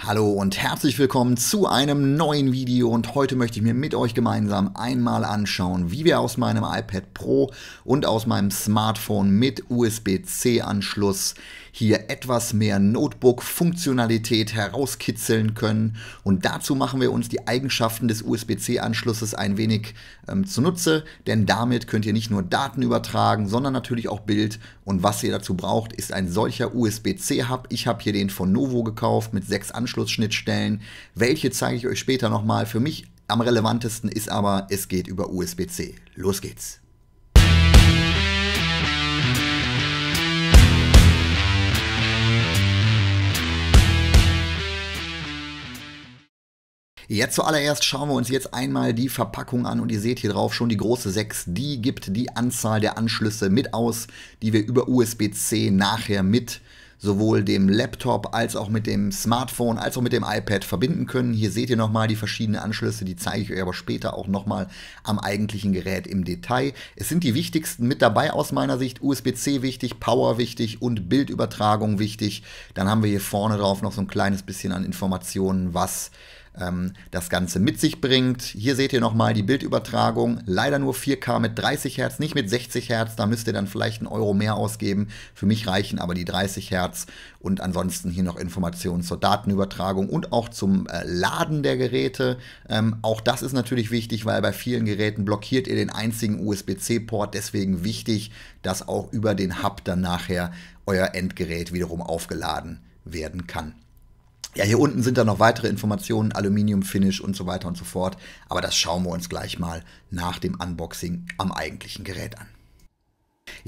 Hallo und herzlich willkommen zu einem neuen Video und heute möchte ich mir mit euch gemeinsam einmal anschauen, wie wir aus meinem iPad Pro und aus meinem Smartphone mit USB-C-Anschluss hier etwas mehr Notebook-Funktionalität herauskitzeln können und dazu machen wir uns die Eigenschaften des USB-C-Anschlusses ein wenig ähm, zunutze, denn damit könnt ihr nicht nur Daten übertragen, sondern natürlich auch Bild und was ihr dazu braucht, ist ein solcher USB-C-Hub. Ich habe hier den von Novo gekauft mit sechs Anschlüssen Anschlussschnittstellen. Welche zeige ich euch später nochmal. Für mich am relevantesten ist aber, es geht über USB-C. Los geht's. Jetzt zuallererst schauen wir uns jetzt einmal die Verpackung an und ihr seht hier drauf schon die große 6, die gibt die Anzahl der Anschlüsse mit aus, die wir über USB-C nachher mit sowohl dem Laptop als auch mit dem Smartphone als auch mit dem iPad verbinden können. Hier seht ihr nochmal die verschiedenen Anschlüsse, die zeige ich euch aber später auch nochmal am eigentlichen Gerät im Detail. Es sind die wichtigsten mit dabei aus meiner Sicht. USB-C wichtig, Power wichtig und Bildübertragung wichtig. Dann haben wir hier vorne drauf noch so ein kleines bisschen an Informationen, was ähm, das Ganze mit sich bringt. Hier seht ihr nochmal die Bildübertragung. Leider nur 4K mit 30 Hertz, nicht mit 60 Hertz. Da müsst ihr dann vielleicht einen Euro mehr ausgeben. Für mich reichen aber die 30 Hertz. Und ansonsten hier noch Informationen zur Datenübertragung und auch zum äh, Laden der Geräte. Ähm, auch das ist natürlich wichtig, weil bei vielen Geräten blockiert ihr den einzigen USB-C-Port. Deswegen wichtig, dass auch über den Hub dann nachher euer Endgerät wiederum aufgeladen werden kann. Ja, hier unten sind dann noch weitere Informationen, Aluminium-Finish und so weiter und so fort. Aber das schauen wir uns gleich mal nach dem Unboxing am eigentlichen Gerät an.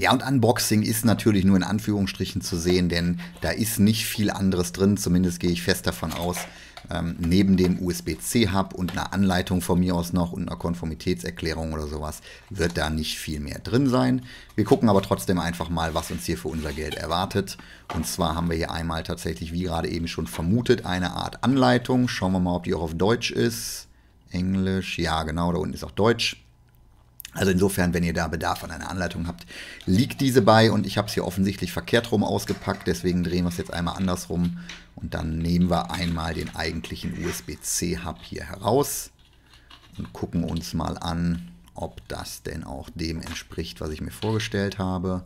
Ja, und Unboxing ist natürlich nur in Anführungsstrichen zu sehen, denn da ist nicht viel anderes drin, zumindest gehe ich fest davon aus. Ähm, neben dem USB-C-Hub und einer Anleitung von mir aus noch und einer Konformitätserklärung oder sowas wird da nicht viel mehr drin sein. Wir gucken aber trotzdem einfach mal, was uns hier für unser Geld erwartet. Und zwar haben wir hier einmal tatsächlich, wie gerade eben schon vermutet, eine Art Anleitung. Schauen wir mal, ob die auch auf Deutsch ist. Englisch, ja genau, da unten ist auch Deutsch. Also insofern, wenn ihr da Bedarf an einer Anleitung habt, liegt diese bei und ich habe es hier offensichtlich verkehrt rum ausgepackt, deswegen drehen wir es jetzt einmal andersrum und dann nehmen wir einmal den eigentlichen USB-C-Hub hier heraus und gucken uns mal an, ob das denn auch dem entspricht, was ich mir vorgestellt habe.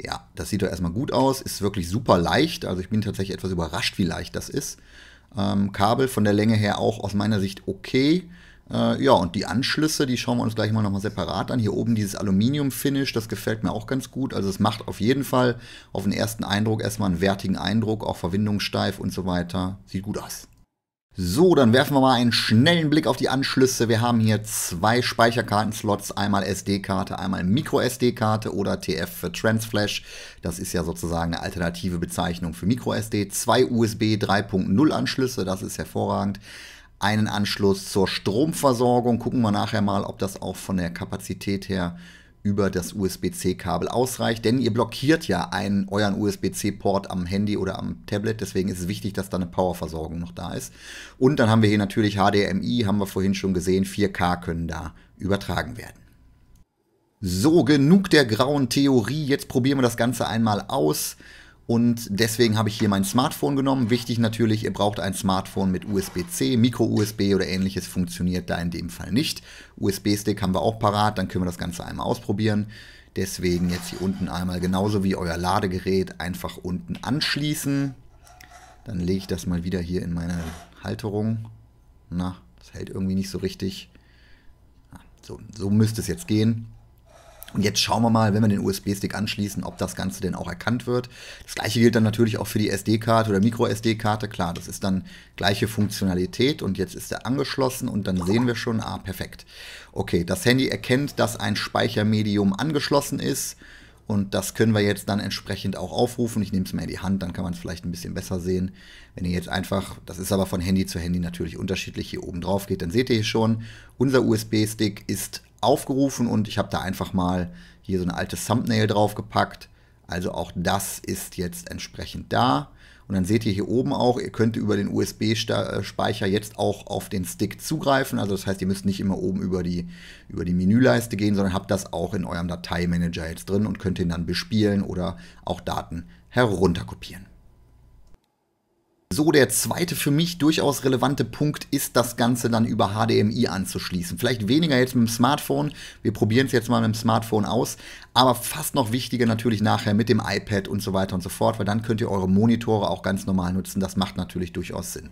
Ja, das sieht doch erstmal gut aus, ist wirklich super leicht, also ich bin tatsächlich etwas überrascht, wie leicht das ist. Ähm, Kabel von der Länge her auch aus meiner Sicht okay. Äh, ja, und die Anschlüsse, die schauen wir uns gleich mal nochmal separat an. Hier oben dieses Aluminium-Finish, das gefällt mir auch ganz gut. Also es macht auf jeden Fall auf den ersten Eindruck erstmal einen wertigen Eindruck, auch verwindungssteif und so weiter. Sieht gut aus. So, dann werfen wir mal einen schnellen Blick auf die Anschlüsse. Wir haben hier zwei Speicherkartenslots, einmal SD-Karte, einmal Micro-SD-Karte oder TF für Transflash. Das ist ja sozusagen eine alternative Bezeichnung für Micro-SD. Zwei USB 3.0 Anschlüsse, das ist hervorragend einen Anschluss zur Stromversorgung. Gucken wir nachher mal, ob das auch von der Kapazität her über das USB-C-Kabel ausreicht, denn ihr blockiert ja einen, euren USB-C-Port am Handy oder am Tablet, deswegen ist es wichtig, dass da eine Powerversorgung noch da ist. Und dann haben wir hier natürlich HDMI, haben wir vorhin schon gesehen, 4K können da übertragen werden. So, genug der grauen Theorie, jetzt probieren wir das Ganze einmal aus. Und deswegen habe ich hier mein Smartphone genommen. Wichtig natürlich, ihr braucht ein Smartphone mit USB-C, Micro-USB oder ähnliches funktioniert da in dem Fall nicht. USB-Stick haben wir auch parat, dann können wir das Ganze einmal ausprobieren. Deswegen jetzt hier unten einmal genauso wie euer Ladegerät einfach unten anschließen. Dann lege ich das mal wieder hier in meine Halterung. Na, das hält irgendwie nicht so richtig. Ah, so, so müsste es jetzt gehen. Und jetzt schauen wir mal, wenn wir den USB-Stick anschließen, ob das Ganze denn auch erkannt wird. Das gleiche gilt dann natürlich auch für die SD-Karte oder Micro-SD-Karte. Klar, das ist dann gleiche Funktionalität und jetzt ist er angeschlossen und dann sehen wir schon, ah, perfekt. Okay, das Handy erkennt, dass ein Speichermedium angeschlossen ist und das können wir jetzt dann entsprechend auch aufrufen. Ich nehme es mal in die Hand, dann kann man es vielleicht ein bisschen besser sehen. Wenn ihr jetzt einfach, das ist aber von Handy zu Handy natürlich unterschiedlich, hier oben drauf geht, dann seht ihr hier schon, unser USB-Stick ist aufgerufen und ich habe da einfach mal hier so ein altes Thumbnail draufgepackt. Also auch das ist jetzt entsprechend da. Und dann seht ihr hier oben auch, ihr könnt über den USB-Speicher jetzt auch auf den Stick zugreifen. Also das heißt, ihr müsst nicht immer oben über die, über die Menüleiste gehen, sondern habt das auch in eurem Dateimanager jetzt drin und könnt ihn dann bespielen oder auch Daten herunterkopieren. So, der zweite für mich durchaus relevante Punkt ist, das Ganze dann über HDMI anzuschließen. Vielleicht weniger jetzt mit dem Smartphone, wir probieren es jetzt mal mit dem Smartphone aus, aber fast noch wichtiger natürlich nachher mit dem iPad und so weiter und so fort, weil dann könnt ihr eure Monitore auch ganz normal nutzen, das macht natürlich durchaus Sinn.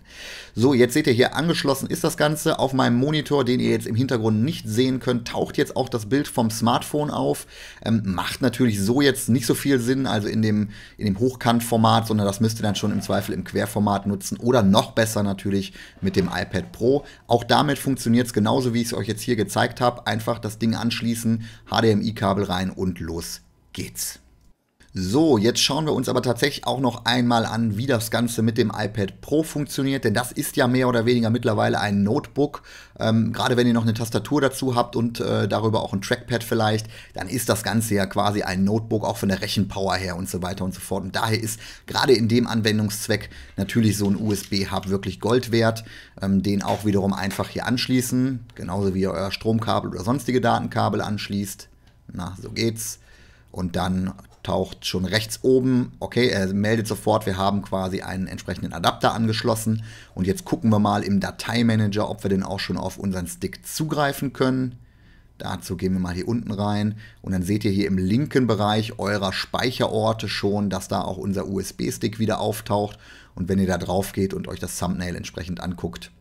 So, jetzt seht ihr hier angeschlossen ist das Ganze. Auf meinem Monitor, den ihr jetzt im Hintergrund nicht sehen könnt, taucht jetzt auch das Bild vom Smartphone auf. Ähm, macht natürlich so jetzt nicht so viel Sinn, also in dem, in dem Hochkantformat, sondern das müsst ihr dann schon im Zweifel im Querformat Format nutzen oder noch besser natürlich mit dem iPad Pro. Auch damit funktioniert es genauso, wie ich es euch jetzt hier gezeigt habe. Einfach das Ding anschließen, HDMI-Kabel rein und los geht's. So, jetzt schauen wir uns aber tatsächlich auch noch einmal an, wie das Ganze mit dem iPad Pro funktioniert, denn das ist ja mehr oder weniger mittlerweile ein Notebook. Ähm, gerade wenn ihr noch eine Tastatur dazu habt und äh, darüber auch ein Trackpad vielleicht, dann ist das Ganze ja quasi ein Notebook, auch von der Rechenpower her und so weiter und so fort. Und daher ist gerade in dem Anwendungszweck natürlich so ein USB-Hub wirklich Gold wert. Ähm, den auch wiederum einfach hier anschließen, genauso wie ihr euer Stromkabel oder sonstige Datenkabel anschließt. Na, so geht's. Und dann taucht schon rechts oben, okay, er meldet sofort, wir haben quasi einen entsprechenden Adapter angeschlossen und jetzt gucken wir mal im Dateimanager, ob wir denn auch schon auf unseren Stick zugreifen können. Dazu gehen wir mal hier unten rein und dann seht ihr hier im linken Bereich eurer Speicherorte schon, dass da auch unser USB-Stick wieder auftaucht und wenn ihr da drauf geht und euch das Thumbnail entsprechend anguckt,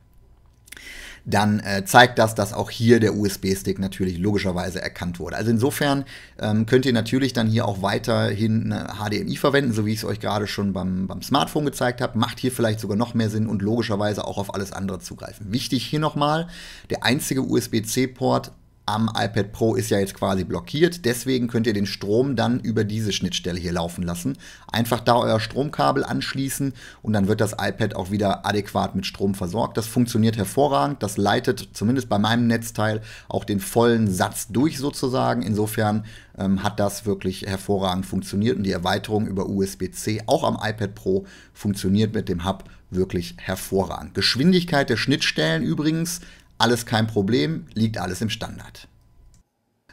dann äh, zeigt das, dass auch hier der USB-Stick natürlich logischerweise erkannt wurde. Also insofern ähm, könnt ihr natürlich dann hier auch weiterhin HDMI verwenden, so wie ich es euch gerade schon beim, beim Smartphone gezeigt habe. Macht hier vielleicht sogar noch mehr Sinn und logischerweise auch auf alles andere zugreifen. Wichtig hier nochmal, der einzige USB-C-Port am iPad Pro ist ja jetzt quasi blockiert. Deswegen könnt ihr den Strom dann über diese Schnittstelle hier laufen lassen. Einfach da euer Stromkabel anschließen und dann wird das iPad auch wieder adäquat mit Strom versorgt. Das funktioniert hervorragend. Das leitet zumindest bei meinem Netzteil auch den vollen Satz durch sozusagen. Insofern ähm, hat das wirklich hervorragend funktioniert und die Erweiterung über USB-C auch am iPad Pro funktioniert mit dem Hub wirklich hervorragend. Geschwindigkeit der Schnittstellen übrigens alles kein Problem, liegt alles im Standard.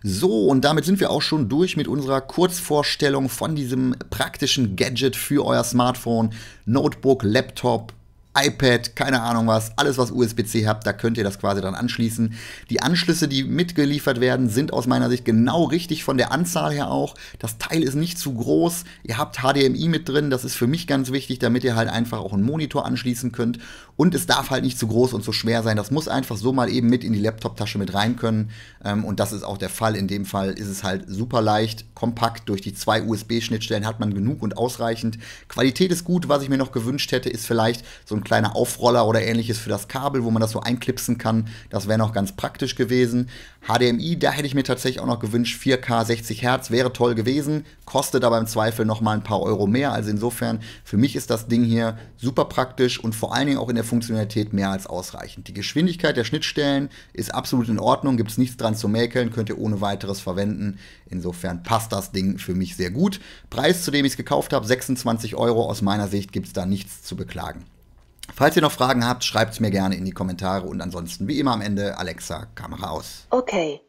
So, und damit sind wir auch schon durch mit unserer Kurzvorstellung von diesem praktischen Gadget für euer Smartphone, Notebook, Laptop, iPad, keine Ahnung was, alles was USB-C habt, da könnt ihr das quasi dann anschließen. Die Anschlüsse, die mitgeliefert werden, sind aus meiner Sicht genau richtig von der Anzahl her auch. Das Teil ist nicht zu groß. Ihr habt HDMI mit drin, das ist für mich ganz wichtig, damit ihr halt einfach auch einen Monitor anschließen könnt und es darf halt nicht zu groß und zu schwer sein. Das muss einfach so mal eben mit in die Laptop-Tasche mit rein können. Ähm, und das ist auch der Fall. In dem Fall ist es halt super leicht, kompakt. Durch die zwei USB-Schnittstellen hat man genug und ausreichend. Qualität ist gut. Was ich mir noch gewünscht hätte, ist vielleicht so ein kleiner Aufroller oder ähnliches für das Kabel, wo man das so einklipsen kann. Das wäre noch ganz praktisch gewesen. HDMI, da hätte ich mir tatsächlich auch noch gewünscht. 4K 60 Hertz wäre toll gewesen. Kostet aber im Zweifel nochmal ein paar Euro mehr. Also insofern, für mich ist das Ding hier super praktisch und vor allen Dingen auch in der Funktionalität mehr als ausreichend. Die Geschwindigkeit der Schnittstellen ist absolut in Ordnung, gibt es nichts dran zu mäkeln, könnt ihr ohne weiteres verwenden. Insofern passt das Ding für mich sehr gut. Preis, zu dem ich es gekauft habe, 26 Euro. Aus meiner Sicht gibt es da nichts zu beklagen. Falls ihr noch Fragen habt, schreibt es mir gerne in die Kommentare und ansonsten wie immer am Ende Alexa, Kamera aus. Okay.